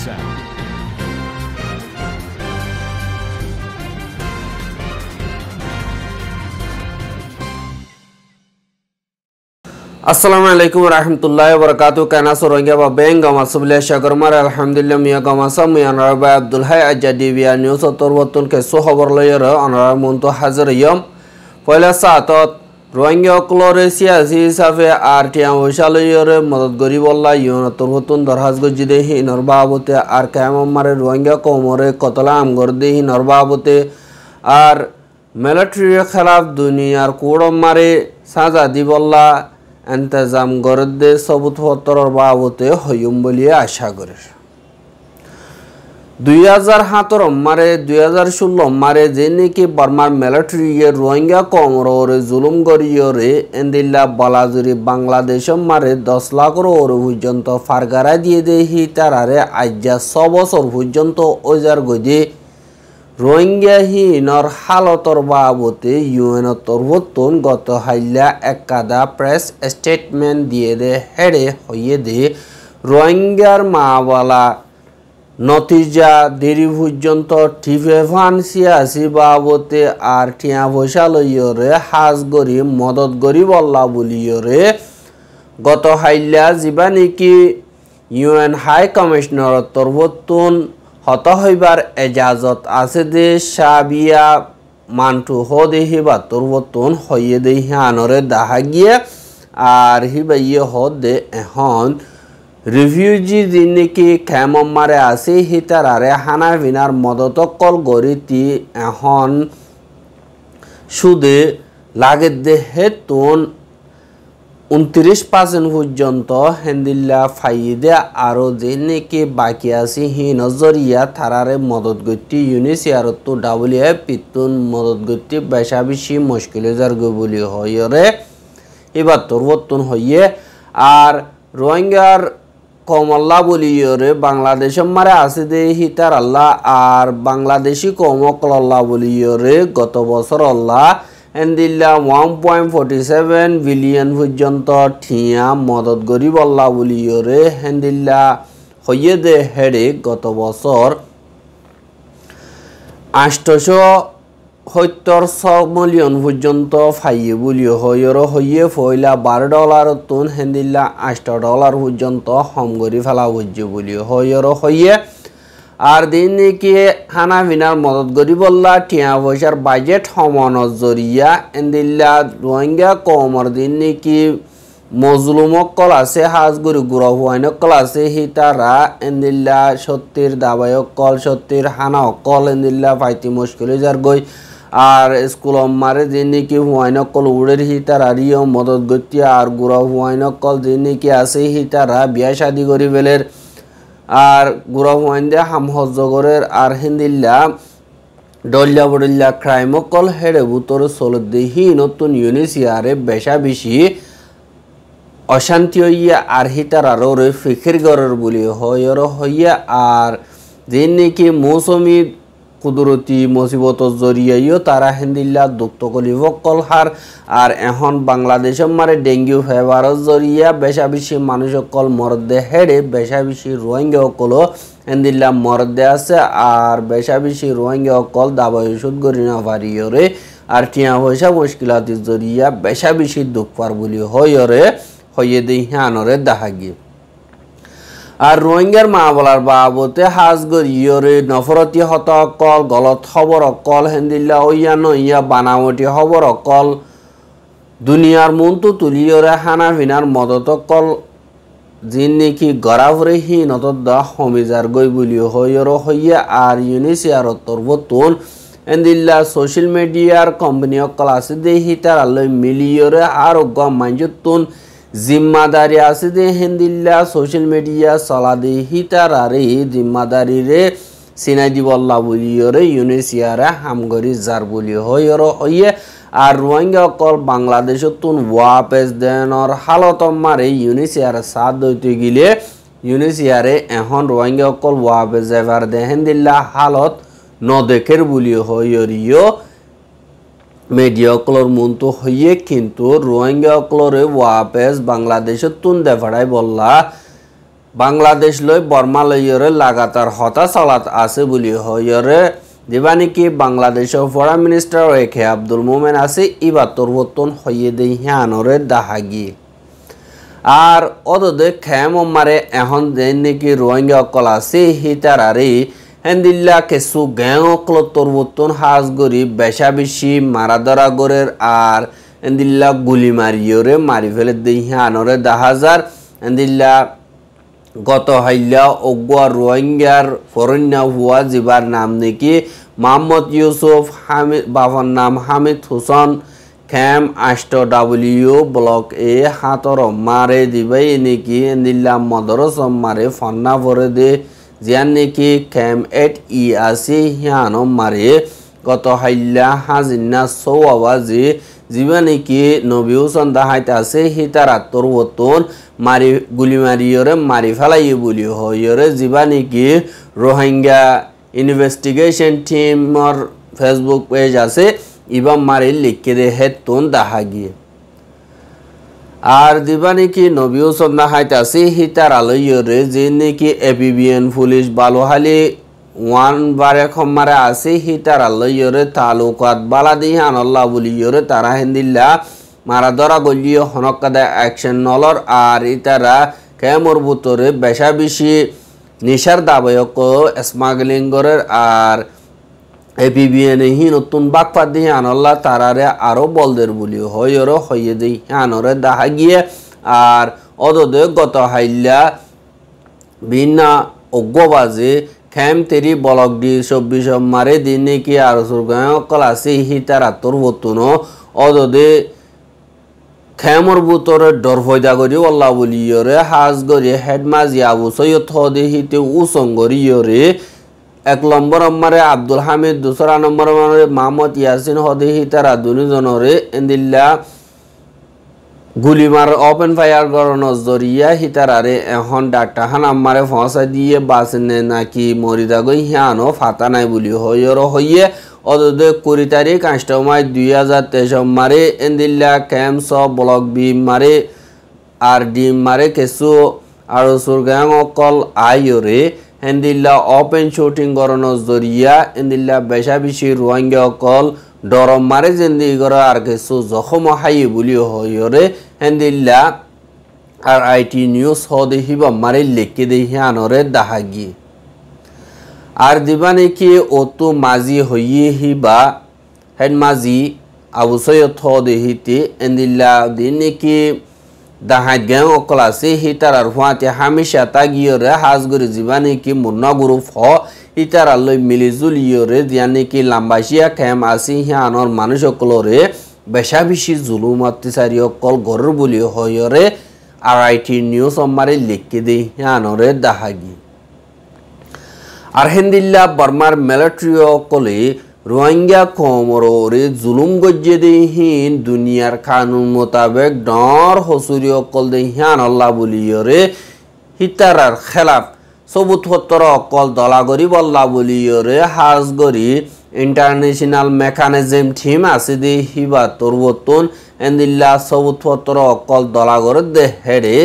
Sports Center. Assalamu alaikum warahmatullahi wabarakatuh Kainasu rohingya wa beng gama subliya shakarumar Alhamdulillah miya gama samuyan Rabai Abdulhai Ajadi via news ke suha warlayar Anara muntuh hazir saatot রোহিঙ্গাসকলৰ চিয়াচী হিচাপে আৰ টিয়া হৈশালীয়ৰে মদত কৰিবলা ইহঁতৰ সতুন দৰহাজ দে সিনৰ বাবতে আৰ কেমাৰে রোহিঙ্গা কমরে কতলা আমগর দে সিনৰ বাবতে আর মিলিটারির খেলাফ দুনিয়ার কুড়ম মারে সাজা দিবল্লা এন্তেজাম গরদে সবুত হতর বাবতে হইম বলিয়া আশা করে দুই হাজার সাতর মারে দুই হাজার ষোলো মারে যে নাকি বার্মার মিলিটারিয়ে রোহিঙ্গা কমরে জুলুম গরিয়রে এন্দিল্লা বালাজুরি বাংলাদেশ মারে দশ লাখর ওর পর্যন্ত ফারগারা দিয়ে দে সি তারারে আজ্যা ছ বছর পর্যন্ত ওজার গজে রোহিঙ্গা হিনর হালতর বাবতে ইউএনের তরবতন গত হাইলা একাদা প্রেস স্টেটমেন্ট দিয়ে দে হেড়ে হইয়ে দে রোহিঙ্গার বলা নতিজা দেরি পর্যন্ত ঠিফে ফানসি আসি বাবতে আর ঠিয়া পয়সা লইয়রে হাজ গরি মদত গরি বল্লা বলিয়রে গত হাইলা যিবা নেকি ইউএন হাই কমিশনার তরবতুন হত হইবার এজাজত আছে দে সাবিয়া মানটু হ দেহি বা তরবতুন হইয়ে দেহি আনরে দাহা গিয়ে আর হিবাইয়ে হ দে এখন ರಿಫ್ಯೂಜಿ ಜಿನ್ನಿಕಿ খ্যামম্মারে আসি আরে হানা ভিনার মদত কল গরিতি এখন সুদে লাগে দেহে তোন উনত্রিশ পার্সেন্ট পর্যন্ত হেন্দিল্লা ফাইদে আরও যেনেকে বাকি আছে হি নজরিয়া থারারে মদত গতি ইউনিস আর তো ডাবলিয়া পিতুন মদত গতি বেশা বেশি মুশকিল যার বলি হয় রে এবার তোর হইয়ে আর রোহিঙ্গার কমল্লা বলিয়রে বাংলাদেশ মারে আছে দে হিতার আল্লাহ আর বাংলাদেশি কমকল্লা বলিয়রে গত বছর আল্লাহ এন্দিল্লা one point forty seven billion পর্যন্ত ঠিয়া মদত গরিব আল্লাহ বলিয়রে হেন্দিল্লা হইয়ে দে হেডে গত বছর আষ্টশো সত্তর ছ মিলিয়ন পর্যন্ত ফাইয়ে বলি হইয়ের হইয়ে ফইলা বারো ডলার তুন হেন্দিল্লা আষ্ট ডলার পর্যন্ত হম করি ফেলা হইছে বলি হইয়ের হইয়ে আর দিন কি হানা বিনার মদত করি বললা টিয়া পয়সার বাজেট সমনত জরিয়া এন্দিল্লা রোহিঙ্গা কমর দিন মজলুমক কল আছে হাজগুড়ি গুড়া কল আছে হিতারা এন্দিল্লা সত্যির কল সত্যির হানা কল এন্দিল্লা পাইতি মুশকিল যার গই আর স্কুলম মারে যে নেকি হুয়াইনকল উড়ের হিতারা রিয় মদত গতিয়া আর গুড়া হুয়াইনকল যে নেকি আছে হিতারা বিয়া শাদি করি বেলের আর গুড়া হুয়াইন দে হাম হজগরের আর হিন্দিল্লা ডল্লা বডল্লা ক্রাইমকল হেড়ে বুতর সলদেহি নতুন ইউনিসিয়ারে বেশা বেশি অশান্তি হইয়া আর হিতার আরো রে ফিখির গরের বলি হয়র হইয়া আর যে নাকি মৌসুমী কুদরতি মুসিবত জরিয়াইও তারা হেন্দিল্লা দুক্ত কলিব কলহার আর এখন বাংলাদেশ মারে ডেঙ্গু ফেভার জরিয়া বেশা বেশি মানুষ অকল মরদে হেড়ে বেশা বেশি রোহিঙ্গা অকল হেন্দিল্লা মরদে আছে আর বেশা বেশি রোহিঙ্গা অকল দাবাই ওষুধ করি না আর টিয়া পয়সা মুশকিলাতি জরিয়া বেশা বেশি দুঃখ পার বলি হয়রে হইয়ে দিই হ্যাঁ দেখা গিয়ে আর রোহিঙ্গার মা বলার বাবতে হাজগর ইয়রে নফরতি হত অকল গলত খবর অকল হেন্দিল্লা ওইয়ান ইয়া বানাওটি খবর অকল দুনিয়ার মনটো তুলি ওরে হানা ভিনার মদত অকল যিন নেকি গড়াভরে হি নতত দা সমিজার গৈ বুলি হৈ অৰ হৈয়া আৰ ইউনিচিয়াৰ তৰ্ব তোন এন্দিল্লা ছ'চিয়েল মিডিয়াৰ কোম্পানী অকল আছে দেহি তাৰ আলৈ মিলি অৰে আৰু গম মাইজত জিম্মাদারি আছে যে হেন্দিল্লা সোশ্যাল মিডিয়া চলাদি হিতারারে জিম্মাদারিরে সিনাই দিব আল্লাহ ওরে ইউনেসিয়ারে হামগরি জার বলি ওর হইয়ে আর রোহিঙ্গা অকল বাংলাদেশ তুন ওয়াপেস দেনর হালত মারে ইউনেসিয়ারে সাথ দইতে গিলে ইউনেসিয়ারে এখন রোহিঙ্গা অকল ওয়াপেস এবার দেহেন দিল্লা হালত নদেখের বলি হইয়রিও মেডিয়কলর তো হইয়ে কিন্তু রোহিঙ্গাকলরে ওয়াপেস বাংলাদেশের তুন্দে ফেড়াই বললা বাংলাদেশ লই বর্মা লইয়রে লাগাতার হতা চালাত আছে বলি হইয়রে যেবা নাকি বাংলাদেশের ফরেন মিনিস্টার কে আব্দুল মোমেন আছে ইবার তরবর্তন হইয়ে দেই হ্যানরে দাহাগি আর অদদে খেম মারে এখন যে নাকি রোহিঙ্গা অকল আছে হিতারারি হেন্দিল্লা কেসু গ্যাং অকলতর মতন হাজ গরি বেশা বেশি মারা ধরা গরের আর হেন্দিল্লা গুলি মারিয়রে মারি ফেলে দেই হানরে দাহাজার হেন্দিল্লা গত হাইলা অগুয়া রোহিঙ্গার ফরণ্যা হুয়া জিবার নাম নাকি মোহাম্মদ ইউসুফ হামিদ বাবার নাম হামিদ হুসন খ্যাম আষ্ট ডাবলিউ ব্লক এ হাতর মারে দিবাই নাকি হেন্দিল্লা মদরসম মারে ফন্না ভরে দে জিয়ানে কি খেম এট ই আসি হিয়ানো মারে কত হাইল্লা হাজিন্না সৌয়াজি জীবনে কি নবীও সন্ধ্যা হাইতে আছে হিতারা তোর বতন মারি গুলি মারিয়রে মারি ফেলাই বলি হইরে জীবানে কি রোহিঙ্গা ইনভেস্টিগেশন টিমর ফেসবুক পেজ আছে ইবা মারি লিখে দে হেতন দাহা গিয়ে আর দিবা নাকি নবীও সন্না হাইতাছে হিতার আলইরে যে নাকি এপিবিএন পুলিশ বালোহালি ওয়ান বারে খম্মারে আছে হিতার আলইরে তালুকাত বালাদি হান আল্লাহ বলিয়রে তারা হিন্দিল্লা মারা ধরা গলিও হনকাদা অ্যাকশন নলর আর ইতারা কেমর বুতরে বেশা বেশি নিশার দাবায়ক স্মাগলিং আর এপিবিএনহীন নতুন বাকপাদি আনল্লা তারারে আরও বলদের বলি হইরও হইয়ে দেই আনরে দাহা গিয়ে আর অদদে গত হাইল্লা ভিন্না অজ্ঞবাজে খেম তেরি বলক দি চব্বিশ মারে দিন নেকি আর সুরগাঁকল আছে সি তার আতর বতুন অদদে খেমর বুতরে ডর ফয়দা করি ওল্লা বলিয়রে হাজ গরি হেডমাজ আবু সৈয়দ হদে হিতে উসঙ্গরিয়রে এক নম্বর নম্বরে আব্দুল হামিদ দুসরা নম্বর নম্বরে মোহাম্মদ ইয়াসিন হদিহি তারা দুজনরে এন্দিল্লা গুলিমার ওপেন ফায়ার গরণর জরিয়া হিতারারে এখন ডাক্তারখান আমারে ফসা দিয়ে বাঁচনে নাকি মরিদা গই হিয়ানো ফাতা নাই বলি হইয়র হইয়ে অদদে কুড়ি তারিখ কাস্টমার দুই হাজার তেইশ মারে এন্দিল্লা ক্যাম্প সব ব্লক বি মারে আর ডিম মারে কেঁচু আৰু চুৰগাং অকল আয়ৰে hendilla open shooting gorono zoriya endilla beshabishi ruangyo kol doro mare jindi gora ar kesu zokhom hayi buli hoyore hendilla আর আইটি নিউজ হদে হিবা মারে লেকে দেহি আনরে দাহাগি আর দিবা নাকি অতু মাঝি হইয়ে হিবা হেড মাঝি আবু সৈয়দ হদে হিতে এন্দিল্লা দিন নাকি dahat gen o klasi hitara rwati hamisha tagiyore hasguri zibani ki murna guru fo hitara lo milizul yore yani ki lambashiya khem asi hianor manush okolore বেশাবেশি জুলুম অত্যাচারী অকল গরুর বলি হয়রে আর আইটি নিউজ অম্মারে লিখকে দেই হিয়ানরে দাহাগি আর হিন্দিল্লা বর্মার মিলিটারি অকলে রোহিঙ্গা কমরে জুলুম গজ্জে দেহীন দুনিয়ার কানুন মোতাবেক ডর হসুরি অকল দেহিয়ান আল্লাহ বলিয়রে হিতারার খেলাফ সবুত হত্তর অকল দলাগরি বল্লা বলিয়রে গরি ইন্টারন্যাশনাল মেকানিজম থিম আছে দে হিবা তরবতন এন্দিল্লা সবুত হত্তর অকল দলাগর দে হেড়ে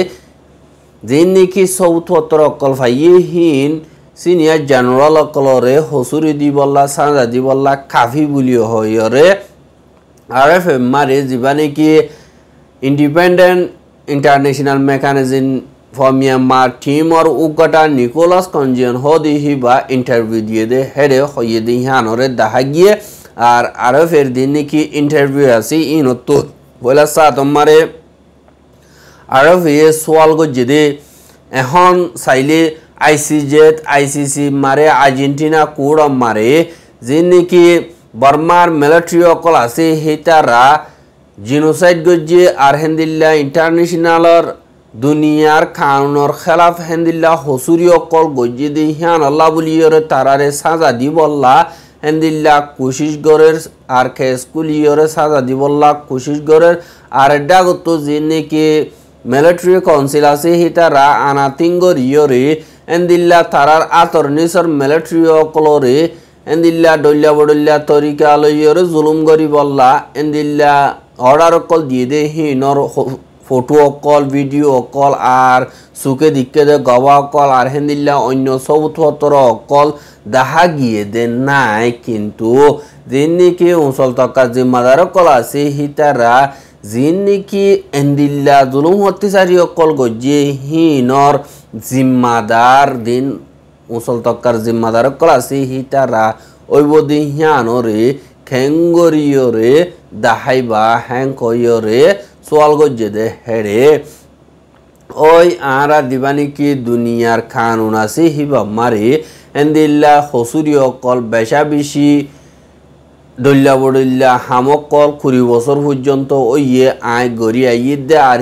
যে নাকি সবুত অকল ফাইয়ে হীন চিনিয়া জেনারেল অকলরে হসুরি দিবল্লা দি দিবল্লা কাফি বুলি হয়রে আর এফ এম মারে যা নাকি independent international mechanism for Myanmar team আর উকটা নিকোলাস কঞ্জিয়ন হদি হিবা ইন্টারভিউ দিয়ে দে হেরে হইয়ে দি হানরে দেখা গিয়ে আর আর এফ এর দিন নাকি ইন্টারভিউ আছে ইনত্তর বইলা সা তোমারে আর এফ এ সোয়াল গজ্জে দে এখন চাইলে আইসিজেট আইসিসি মারে আর্জেন্টিনা কুড়ম মারে যে নাকি বর্মার অকল আছে সেই জিনোসাইড গজ্জে আর হেন্দিল্লা ইন্টারন্যাশনালর দুনিয়ার কানুনের খেলাফ হেন্দিল্লা অকল গজ্জে দি হিয়ান আল্লাহ বুলিয়রে তারারে সাজা দিবল্লা হেন্দিল্লা কুশিসগড়ের আর খে স্কুলিয়রে সাজা দিবল্লা কুশিসগড়ের আর ডাগত যে নাকি মিলিটারি কাউন্সিল আছে সেই আনাতিঙ্গর ইয়রে এন্দিল্লা তারার আতর নিসর মেলেট্রিও কলরে এন্দিল্লা ডল্লা বডল্লা তরিকা লইয়র জুলুম গরি বল্লা এন্দিল্লা অর্ডার অকল দিয়ে দে হিনর ফটো অকল ভিডিও অকল আর সুকে দিকে দে গবা অকল আর হেন্দিল্লা অন্য সবুতর অকল দাহা গিয়ে দে নাই কিন্তু যিনিকি উঁচল তকা জিম্মাদার অকল আছে হিতারা যিনিকি এন্দিল্লা জুলুম হত্যাচারী অকল গজিয়ে হিনর জিম্মাদার দিন মুসল তক্কার জিম্মাদার কলাসি হিতারা ঐবদি হিয়ানরে খেঙ্গরিয়রে দাহাইবা হ্যাং কইয়রে সোয়াল গজ্জে দে হেড়ে ওই আরা দিবানি কি দুনিয়ার খানুন আসি হিবা মারি এন্দিল্লা হসুরিয় কল বেশা বেশি দল্যা হামক কল কুড়ি বছর পর্যন্ত ওইয়ে আয় গড়ি আইয়ে দে আর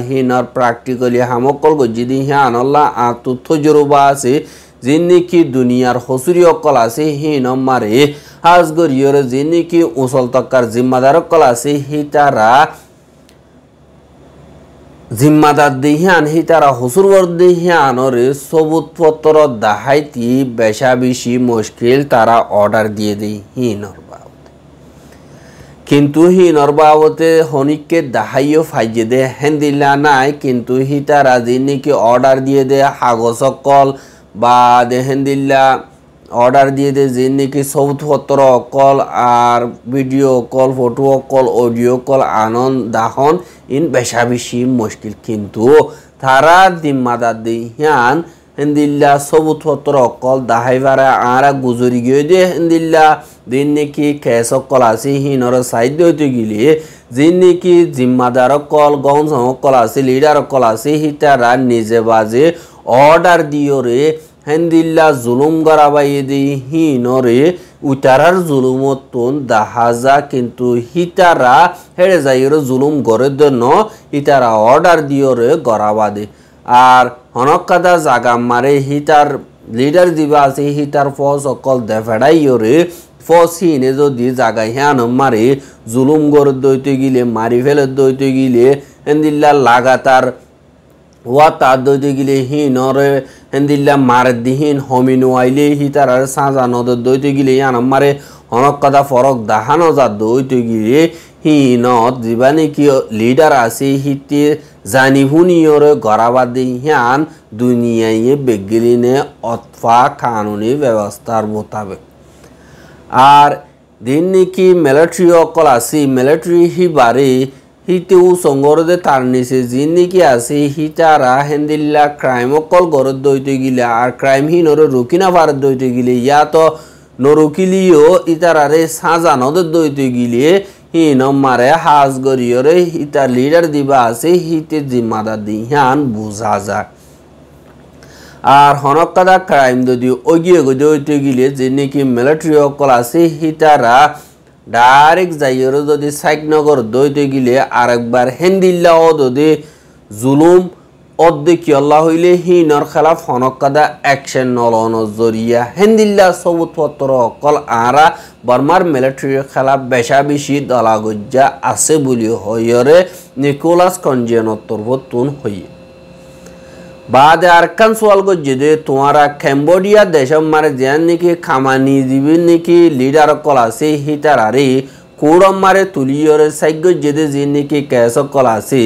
প্রাকটিক্যালি হামক কল গজি দিন হ্যাঁ আনল্লা আর তথ্য জরুবা আছে যে নাকি দুনিয়ার হসুরি অকল আছে হিন মারে হাজ গরিয়র যে নাকি উচল তক্কার জিম্মাদার অকল আছে হি তারা জিম্মাদার দিহিয়ান হি তারা হসুরবর দিহিয়ানরে সবুত পত্র দাহাইতি বেশা বেশি মুশকিল তারা অর্ডার দিয়ে দিই হিনর কিন্তু হি নর্বাবতে হনিককে দাহাইও ফাইজে দে দিলা নাই কিন্তু হি তারা যিনিকে অর্ডার দিয়ে দে হাগসকল বা দেহেন্দিল্লা অর্ডার দিয়ে দে যিনিকে সৌথপত্র অকল আর ভিডিও কল ফটো অকল অডিও কল আনন্দ দাহন ইন বেশা বেশি মুশকিল কিন্তু তারা দিম্মাদার Dihan Hindilla sobut hotro kol dahivara ara guzuri gödi hindilla dinniki keso kolasi hinora saydo tugili zinniki zimmadara kol gonzo kolasi lider kolasi hitara nizebazi order diore hindilla zulum garabayedi hinore utarar zulumotun dahaza kintu hitara herzayur zulum gore dono hitara order diore garabadi আর হনকাদা জাগা মারে হিতার leader দিবা আছে হিতার ফস অকল দেফেডাইয়রে ফসিনে যদি জাগাই হ্যান মারে জুলুম গর দইতে গিলে মারি ফেলে দইতে গিলে হেন্দিল্লা লাগাতার তার দৈতে গিলে নরে হেন্দিল্লা মার দিহীন হমিন আইলে হিতার আর সাজা নদর দইতে গিলে হ্যান মারে হনক কথা ফরক দাহানো যা দইতে গিলে নদ যিবা নেকি লিডার আছে হিতে zani huniyore gorawadi hian duniyaye begiline অথবা kanuni bebastar মোতাবেক আর দিন নাকি মিলিটারি অকল আসি মিলিটারি হি বারে হিতেও সঙ্গরদে তার নিচে যিন নাকি আছে হি তারা হেন্দিল্লা ক্রাইম অকল গরত দইতে গিলে আর ক্রাইম হি নরে না ভারত দইতে গিলে ইয়া তো নরুকিলিও ইতারারে সাজানদের দইতে গিলে হি নম্মারে হাজ গরিয়রে হিতা লিডার দিবা আছে হিতে জিম্মাদার দিহান বুঝা যাক আর হনকাদা ক্রাইম যদি অগিয়ে গদি হইতে গেলে যে নাকি মিলিটারি অকল আছে হিতারা ডাইরেক্ট যাইয়েরও যদি সাইকনগর দইতে গেলে আরেকবার হেন্দিল্লাও যদি জুলুম অর্ধেক আল্লাহ হইলে হি নর খেলা হনকাদা অ্যাকশন নলন জরিয়া হেন্দিল্লা সবুত্র অকল আরা বার্মার মিলিটারির খেলা বেশা বেশি দলাগজ্জা আছে বলি হইয়রে নিকোলাস হই বাদ বাদে আরকান সোয়াল দে তোমারা ক্যাম্বোডিয়া দেশম মারে যেন নাকি খামানি দিবেন নাকি লিডার কল আছে হিতার আরে কোড়ম মারে তুলিয়রে সাইগজ্জে দে যে নাকি ক্যাশ কল আছে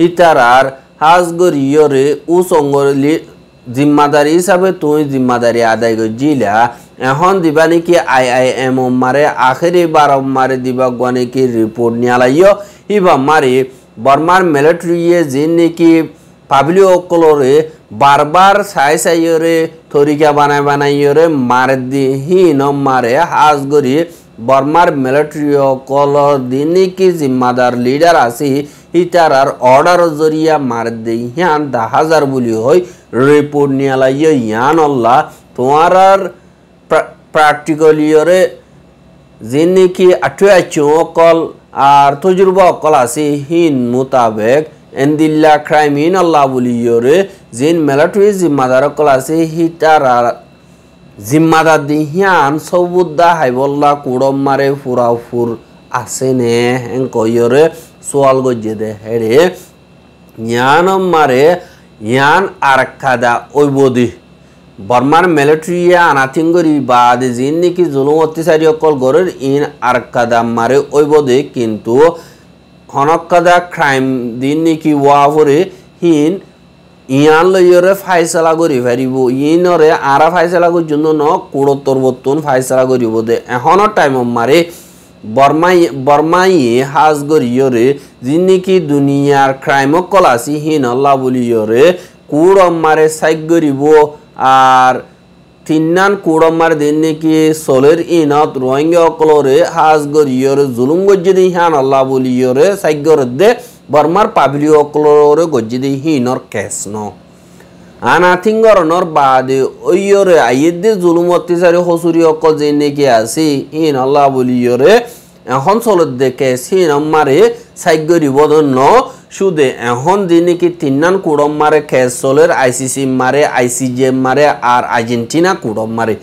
হিতার আর হাজ ইয়রে উ সঙ্গর জিম্মাদারি হিসাবে তুই জিম্মাদারি আদায় করছিলা এখন দিবা নাকি আই আই এম মারে আখেরি বার মারে দিবা গুয়া নাকি রিপোর্ট নিয়ালাইও ইবা মারে বর্মার মিলিটারিয়ে যে নাকি অকলরে বারবার চাই চাইরে থরিকা বানাই বানাইরে মারে দি হি নম মারে হাজ গরি বর্মার মিলিটারিকলর দিন নাকি জিম্মাদার লিডার আছে ইটার আর অর্ডার জরিয়া মার দেই হ্যান দা হাজার বলি হই রিপোর্ট নিয়ালা ইয়ান অল্লাহ তোমার আর প্র্যাকটিক্যালিয়রে যে নাকি আঠুয়া চকল আর তজুর্বা অকল আছে হিন মোতাবেক এন্দিল্লা ইন আল্লাহ বলিয়রে যিন মেলাটুই জিম্মাদার অকল আছে হিটার আর জিম্মাদার দি হিয়ান সবুদ্দা হাইবল্লা কুড়ম মারে ফুরাফুর আছে নে হেন কইরে സുവാൽഗൊജ്യത് ഹെടി ഞാനൊമ്മാരെ ഞാൻ അറക്കത ഒയ്ബോതി বর্মার মিলিটারিয়া আনাথিঙ্গরি বাদ যিন নাকি জুলুম অত্যাচারী অকল গরের ইন আরকাদা মারে ঐবদে কিন্তু হনকাদা ক্রাইম দিন নাকি ওয়াভরে হিন ইয়ান লইয়রে ফাইসলা করি ফারিব ইনরে আরা ফাইসলা করার জন্য ন কুড়োত্তর বত্তন ফাইসলা করিব দে এখনো টাইম মারে বর্মাই বর্মাইয়ে হাজগর ইয়রে জিনিকি দুনিয়ার ক্রাইম কলাসি হীন আল্লাহ বলি ইয়রে কুড়ম্মারে সাইগরিব আর তিন্নান কুড়ম্মার দিনিকি সোলের ইনত রোহিঙ্গা অকলরে হাজগর ইয়রে জুলুম গজ্জিদি হ্যান আল্লাহ বলি ইয়রে সাইগর দে বর্মার পাবলি অকলরে গজ্জিদি হীনর কেসন আনাথিঙ্গর নর বাদে ঐয়রে আইয়েদে জুলুম অত্যাচারী হসুরি অকল যে নেকি আছে ইন আল্লাহ বলিয়রে এখন চলত দেখে সিন মারে সাইগরি বদন্য সুদে এখন যে নাকি তিনান কুড়ম মারে খেস চলের আইসিসি মারে আইসিজে মারে আর আর্জেন্টিনা কুড়ম মারে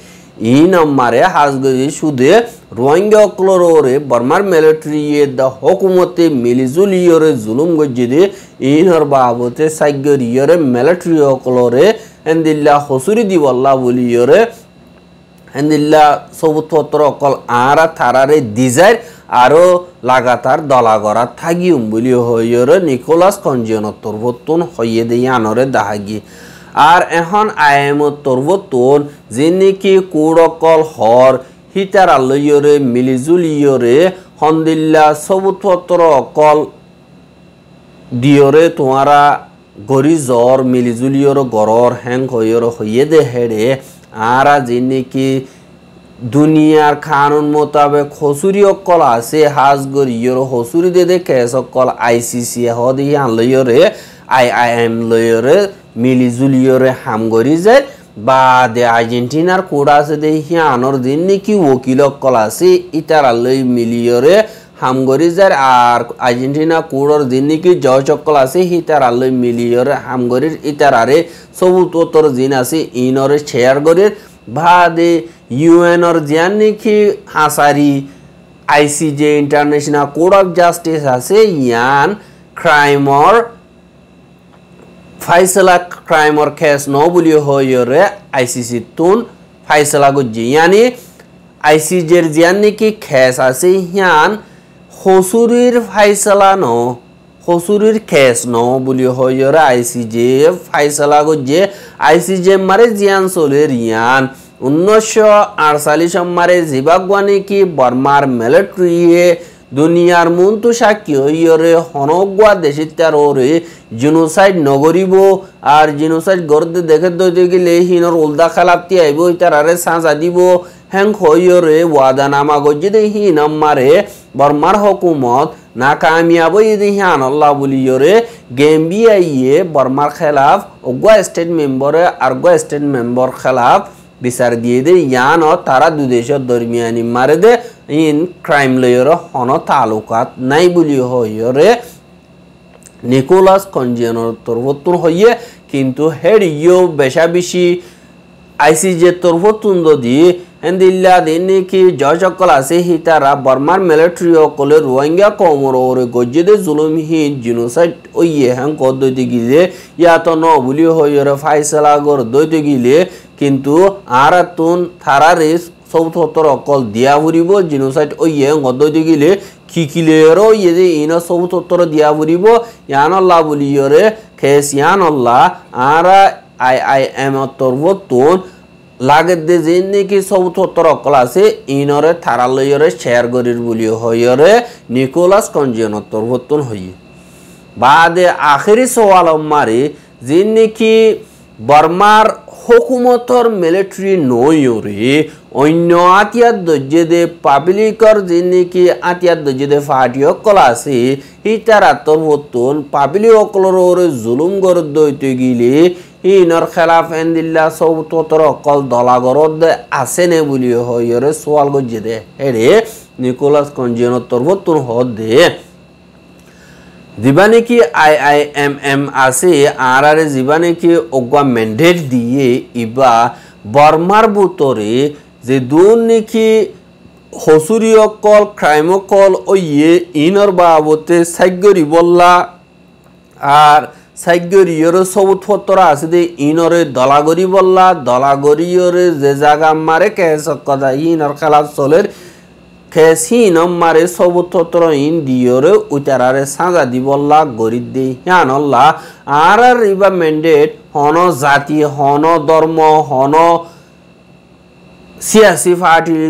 ইন মারে হাজগরি সুদে روانگه اقلارو ره برمر ملتریه ده حکومت ملیزولیه ره ظلم گجیده این هر بابوت سگریه ره ملتری اقلاره اندیلا خسوری دیوالا بولیه ره اندیلا صبوتواتر اقل آره تراره دیزر আরো লাগাতার দলাগরা থাকি বলি হইরে নিকোলাস কঞ্জন তর্বতন হইয়ে দিয়ানরে দাহাগি আর এখন আইএম তর্বতন যিনি কি কুড়কল হর হিতার আল্লইয়রে মিলিজুলিয়রে হন্দিল্লা সবুতপত্র কল দিয়রে তোমারা গরি জ্বর মিলিজুলিয়র গরর হ্যাং হইয়র হইয়ে দে হেড়ে আরা যে নাকি দুনিয়ার খানুন মোতাবেক হসুরি অকল আছে হাজ গরিয়র হসুরি দে দে কেস অকল আইসিসি হদি দিয়ে আনলইয়রে আই আই এম লইয়রে মিলিজুলিয়রে হাম যায় বাদে আর্জেন্টিনার কোড়া আছে দেখি আনর দিন নাকি ওকিলক কল আছে ইতারা লই মিলিয়রে হামগরি যার আর আর্জেন্টিনা কোডর দিন নাকি জয় চক্কল আছে সিতারা লই মিলিয়রে হামগরির ইতারারে সবুতোতর দিন আছে ইনরে শেয়ার গরির বাদে ইউএনর জিয়ান নাকি হাসারি ICJ international court of justice আছে ইয়ান ক্রাইমর ফাইসলা ক্রাইম অর খেস ন বুলিও হইরে আইসিসি তুন ফাইসলা গুজি ইয়ানি আইসিজের জিয়ান নাকি খেস আছে হিয়ান হসুরির ফাইসলা ন হসুরির খেস ন বুলি হইরে আইসিজে ফাইসলা গুজে জে মারে জিয়ান চলে ইয়ান উনিশশো আটচল্লিশ মারে জিবাগুয়া নাকি বর্মার মিলিটারিয়ে দুনিয়ার তো সাক্ষী হইয়রে হনগুয়া তার ওরে জিনোসাইড নগরিব আর জিনোসাইড গর্দে দেখে দইতে গেলে হিনর উল্দা খালাপতি আইব তার আরে সাঁজা দিব হ্যাং হইয়রে ওয়াদা নামা দে হি আম্মারে বর্মার হকুমত আনল্লা ইদিহান আল্লাহ বলিয়রে গেম্বিয়াইয়ে বর্মার খেলাফ অগুয়া স্টেট মেম্বরে আরগুয়া স্টেট মেম্বর খেলাফ বিচার দিয়ে দে ইয়ান অ তারা দুদেশের দরমিয়ানি মারে দে ইন ক্রাইম লয়ের হন তালুকাত নাই বলি হইরে নিকোলাস কঞ্জিয়ানোর তরবতুর হইয়ে কিন্তু হেড ইয় বেশা বেশি আইসিজে তরফতুন্দ দি হেন্দিল্লা দিনিকি জসকল আছে হিতারা বর্মার মিলিটারি সকলে রোহিঙ্গা কমর ওরে গজ্জিদে জুলুমহীন জিনোসাইড ওইয়ে হ্যাং কদৈতে গিলে ইয়াত বুলি হইরে ফাইসলা গর দৈতে গিলে কিন্তু আরাতুন থারারে সৌথতর অকল দিয়া ভরিব জিনোসাইড ওইয়ে গদৈতে গিলে খিকিলেরও ইয়ে যে ইন সৌথতর দিয়া ফুরিব ইয়ানল্লা বলিয়রে খেস ইয়ানল্লা আরা I, I am a torbotun লাগেদে যে নেকি চৌথত্তৰ অকল আছে ইনৰে থাৰালৈৰে শ্বেয়াৰ গৰিৰ বুলি হৈৰে নিকোলাছ কঞ্জিয়নত্তৰ বৰ্তন হৈ বাদে আখেৰি সৱালম মাৰি যি নেকি বৰ্মাৰ হকুমতৰ মিলিটাৰী নৈৰে অন্য আতিয়ার দর্জে দে পাবলিকর যিনিকি আতিয়ার দর্জে দে ফাহাটিও আছে ই তার আত্মবর্তন পাবলি অকলর জুলুম গর দৈতে গিলে ইনর খেলাফ এন্দিল্লা সব তোতর অকল দলাগর আছে নে বলি হইরে সোয়াল গজ্জে দে হেরে নিকোলাস কঞ্জেনর তর্বতুন হদ দে যিবা নেকি আই আই এম এম আছে আর আর যিবা নেকি অগুয়া ম্যান্ডেট দিয়ে ইবা বর্মার বুতরে যে দুর্নীতি হসুরি অকল ক্রাইম অকল ওইয়ে ইনর বাবতে সাইগরি বললা আর সাগ্যরিয়রে সবুত ফতরা আছে দে ইনরে দলাগরি বললা দলাগরিয়রে যে জাগা মারে কেস কদা ইনর খেলাপ চলের খেস ইন মারে সবুত ফতর ইন দিয়রে উতারারে সাজা দি বললা গরিব দি হ্যান আর আর রিবা মেন্ডেট হন জাতি হন ধর্ম হন সিয়াসি পার্টির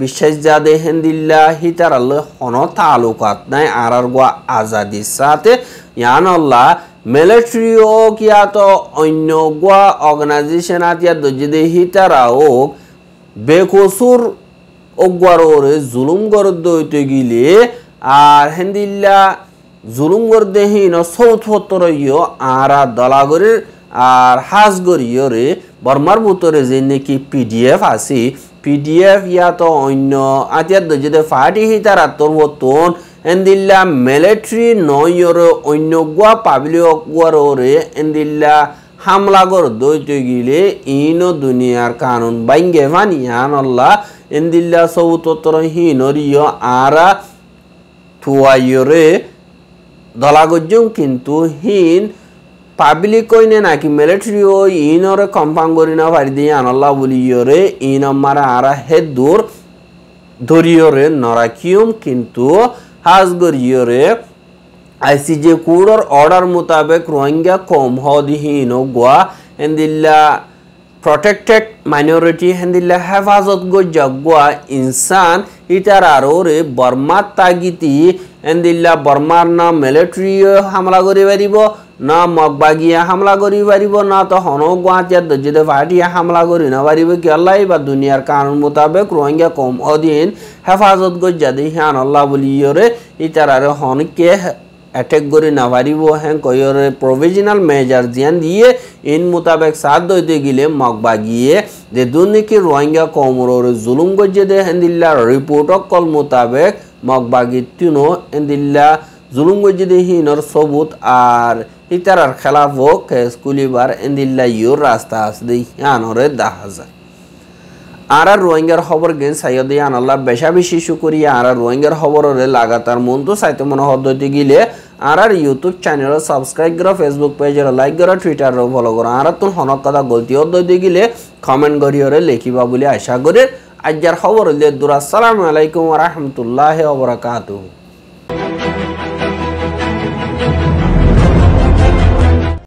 বিশ্বাস যাদে হেন্দিল্লা তার আল্লাহ হন তালুকাত নাই আর আর গোয়া আজাদি সাথে ইয়ান আল্লাহ মিলিটারিও কিয়া অন্য গোয়া অর্গানাইজেশন আতিয়া দজিদে হিতারাও বেকসুর অগুয়ারে জুলুম গরদ দইতে গিলে আর হেন্দিল্লা জুলুম গরদেহীন সৌথত্তর ইয় আরা দলাগরের আর হাজগরিয়রে বর্মার ভূতরে যে নাকি পিডিএফ আছে পিডিএফ ইয়াত অন্য আতিয়ার যদি ফাটি হিতার আত্মর মতন এন্দিল্লা মিলিটারি নয়র অন্য গুয়া পাবলিক গুয়ারে এন্দিল্লা হামলাগর দৈতে গিলে ইন দুনিয়ার কানুন বাইঙ্গে ভানিয়ান আল্লাহ এন্দিল্লা সৌতর হিনরিয় আরা থুয়াইরে দলাগজ্জম কিন্তু হিন പബ്ലിക്കോയിനെ നാക്കി മിലിറ്ററിയോ ഈനോറെ കൊമ്പാങ്കൊറിനോ പരിധിയാണുള്ള ഉലിയോറ് ഈനമ്മറ അറഹെ ദൂർ ধরিয়রে নরাকিয়ম কিন্তু হাজগরিয়রে আইসিজে কুড়র অর্ডার মোতাবেক রোহিঙ্গা কম হদিহীন গোয়া হেন্দিল্লা প্রটেক্টেড মাইনরিটি হেন্দিল্লা হেফাজত গজ্জা গোয়া ইনসান হিতারারে বর্মার তাগিতি এন্দিল্লা বর্মার না মিলিটারি হামলা করে পারিব না মগবাগিয়া হামলা করি পারিব না তো হন গুয়াহাটিয়ার দর্জিতে ফাটিয়া হামলা করি না পারিব কি আল্লাহ বা দুনিয়ার কানুন মোতাবেক রোহিঙ্গা কম অধীন হেফাজত গজ্জা দিহান আল্লাহ বলিয়রে হন কে अटैक कर नावारी वो हैं कोयर प्रोविजनल मेजर जियान दिए इन मुताबिक साथ दो गिले मकबा गिए যে দুর্নীতি রোহিঙ্গা কমরোর জুলুম গজ্জে দে হেন্দিল্লা রিপোর্টক কল মোতাবেক মগবাগি তুনো হেন্দিল্লা জুলুম গজ্জে দে হিনর সবুত আর ইতারার খেলাফ কুলিবার স্কুলিবার এন্দিল্লা ইউর রাস্তা আসদে হিয়ানরে দেখা যায় আরা রোহিঙ্গার খবর গেন সাইয়দে আনাল্লা বেশা বেশি শুকরিয়া আরা রোহিঙ্গার খবরের লাগাতার তো সাইতে মনে হদ্দতি গিলে আরার ইউটিউব চ্যানেল সাবস্ক্রাইব করা ফেসবুক পেজের লাইক করা টুইটার ফলো করা আর তোর হনক কথা গলতি হদ্দতি গিলে কমেন্ট করিয়রে লিখিবা বলে আশা করে আজ্জার খবর হলে আসসালামু আলাইকুম রহমতুল্লাহ ওবরাকাতু